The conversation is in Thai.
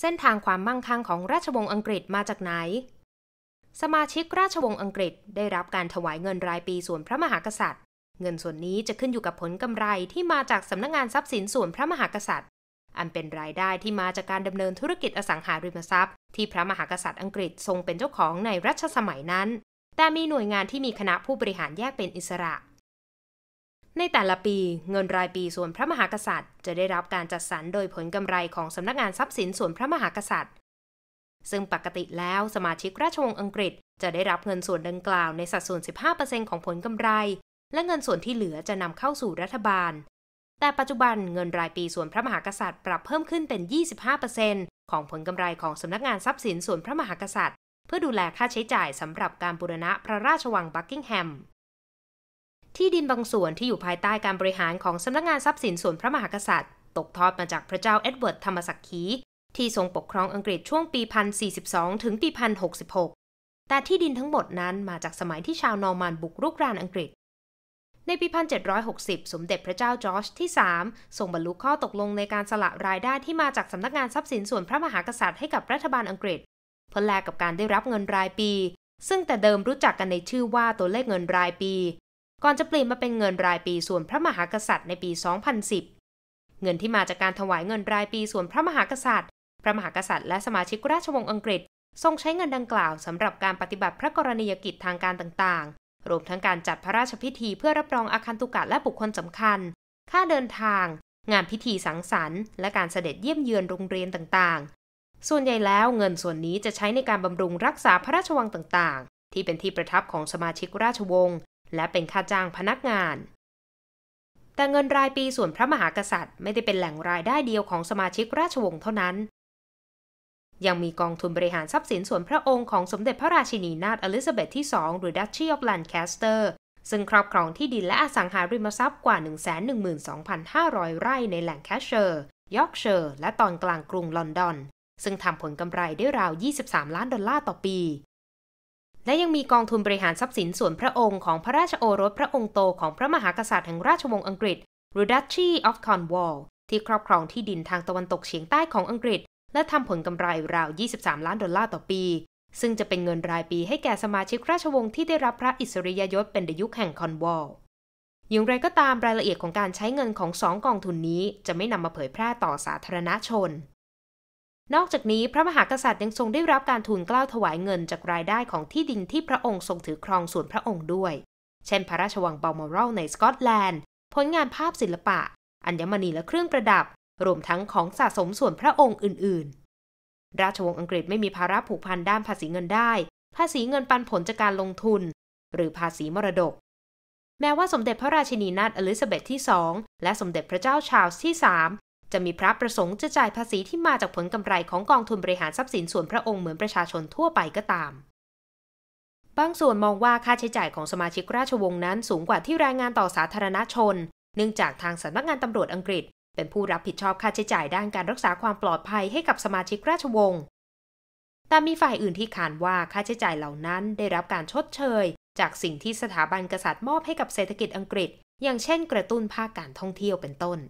เส้นทางความมั่งคั่งของราชวงศ์อังกฤษมาจากไหน สมาชิกราชวงศ์อังกฤษได้รับการถวายเงินรายปีส่วนพระมหากษัตริย์ เงินส่วนนี้จะขึ้นอยู่กับผลกำไรที่มาจากสำนักงงานทรัพย์สินส่วนพระมหากษัตริย์ อันเป็นรายได้ที่มาจากการดำเนินธุรกิจอสังหาริมทรัพย์ที่พระมหากษัตริย์อังกฤษทรงเป็นเจ้าของในรัชสมัยนั้น แต่มีหน่วยงานที่มีคณะผู้บริหารแยกเป็นอิสระในแต่ละปี เงินรายปีส่วนพระมหากษัตริย์ จะได้รับการจัดสรรโดยผลกำไรของสำนักงานทรัพย์สินส่วนพระมหากษัตริย์ ซึ่งปกติแล้วสมาชิกราชวงศ์อังกฤษ จะได้รับเงินส่วนดังกล่าวในสัดส่วน 15%ของผลกำไร และเงินส่วนที่เหลือจะนำเข้าสู่รัฐบาล แต่ปัจจุบันเงินรายปีส่วนพระมหากษัตริย์ปรับเพิ่มขึ้นเป็น 25%ของผลกำไรของสำนักงานทรัพย์สินส่วนพระมหากษัตริย์ เพื่อดูแลค่าใช้จ่ายสำหรับการบูรณะพระราชวังบักกิงแฮมที่ดินบางส่วนที่อยู่ภายใต้การบริหารของสำนักงานทรัพย์สินส่วนพระมหากษัตริย์ตกทอดมาจากพระเจ้าเอ็ดเวิร์ดธรรมศักดิ์ีที่ทรงปกครองอังกฤษช่วงปี1042 ถึงปี1066 แต่ที่ดินทั้งหมดนั้นมาจากสมัยที่ชาวนอร์มันบุกรุกรานอังกฤษ ในปี 1760สมเด็จพระเจ้าจอร์จที่3ทรงบรรลุข้อตกลงในการสละรายได้ที่มาจากสำนักงานทรัพย์สินส่วนพระมหากษัตริย์ให้กับรัฐบาลอังกฤษ เพื่อแลกกับการได้รับเงินรายปี ซึ่งแต่เดิมรู้จักกันในชื่อว่าตัวเลขเงินรายปีก่อนจะเปลี่ยนมาเป็นเงินรายปีส่วนพระมหากษัตริย์ในปี 2010 เงินที่มาจากการถวายเงินรายปีส่วนพระมหากษัตริย์ พระมหากษัตริย์และสมาชิกราชวงศ์อังกฤษ ทรงใช้เงินดังกล่าวสำหรับการปฏิบัติพระกรณียกิจทางการต่าง ๆ รวมทั้งการจัดพระราชพิธี เพื่อรับรองอาคันตุกะและบุคคลสำคัญ ค่าเดินทาง งานพิธีสังสรรค์และการเสด็จเยี่ยมเยือนโรงเรียนต่างๆ ส่วนใหญ่แล้วเงินส่วนนี้จะใช้ในการบำรุงรักษาพระราชวังต่าง ๆ ที่เป็นที่ประทับของสมาชิกราชวงศ์และเป็นค่าจ้างพนักงาน แต่เงินรายปีส่วนพระมหากษัตริย์ไม่ได้เป็นแหล่งรายได้เดียวของสมาชิกราชวงศ์เท่านั้น ยังมีกองทุนบริหารทรัพย์สินส่วนพระองค์ของสมเด็จพระราชินีนาถอลิซาเบธที่2หรือดัชชีออฟแลนแคสเตอร์ ซึ่งครอบครองที่ดินและอสังหาริมทรัพย์กว่า 112,500 ไร่ในแหล่งแคชเชอร์ยอร์กเชอร์และตอนกลางกรุงลอนดอน ซึ่งทำผลกำไรได้ราว23 ล้านดอลลาร์ต่อปีและยังมีกองทุนบริหารทรัพย์สินส่วนพระองค์ของพระราชโอรสพระองค์โตของพระมหากษัตริย์แห่งราชวงศ์อังกฤษ Duchy of Cornwall ที่ครอบครองที่ดินทางตะวันตกเฉียงใต้ของอังกฤษ และทำผลกำไรราว 23 ล้านดอลลาร์ต่อปี ซึ่งจะเป็นเงินรายปีให้แก่สมาชิกราชวงศ์ที่ได้รับพระอิสริยยศเป็นดยุคแห่งคอนวอลอย่างไรก็ตามรายละเอียดของการใช้เงินของสองกองทุนนี้ จะไม่นำมาเผยแพร่ต่อสาธารณชนนอกจากนี้พระมหากษัตริย์ยังทรงได้รับการทูลเกล้าถวายเงินจากรายได้ของที่ดินที่พระองค์ทรงถือครองส่วนพระองค์ด้วย เช่นพระราชวังเบลมอรัลในสกอตแลนด์ ผลงานภาพศิลปะ อัญมณีและเครื่องประดับ รวมทั้งของสะสมส่วนพระองค์อื่นๆ ราชวงศ์อังกฤษไม่มีภาระผูกพันด้านภาษีเงินได้ ภาษีเงินปันผลจากการลงทุน หรือภาษีมรดก แม้ว่าสมเด็จพระราชินีนาถอลิซาเบธที่ 2 และสมเด็จพระเจ้าชาวลส์ที่3จะมีพระประสงค์จะจ่ายภาษีที่มาจากผลกำไรของกองทุนบริหารทรัพย์สินส่วนพระองค์เหมือนประชาชนทั่วไปก็ตาม บางส่วนมองว่าค่าใช้จ่ายของสมาชิกราชวงศ์นั้น สูงกว่าที่รายงานต่อสาธารณชน เนื่องจากทางสำนักงานตำรวจอังกฤษ เป็นผู้รับผิดชอบค่าใช้จ่ายด้านการรักษาความปลอดภัยให้กับสมาชิกราชวงศ์ แต่มีฝ่ายอื่นที่ขานว่าค่าใช้จ่ายเหล่านั้นได้รับการชดเชย จากสิ่งที่สถาบันกษัตริย์มอบให้กับเศรษฐกิจอังกฤษ อย่างเช่น กระตุ้นภาคการท่องเที่ยวเป็นต้น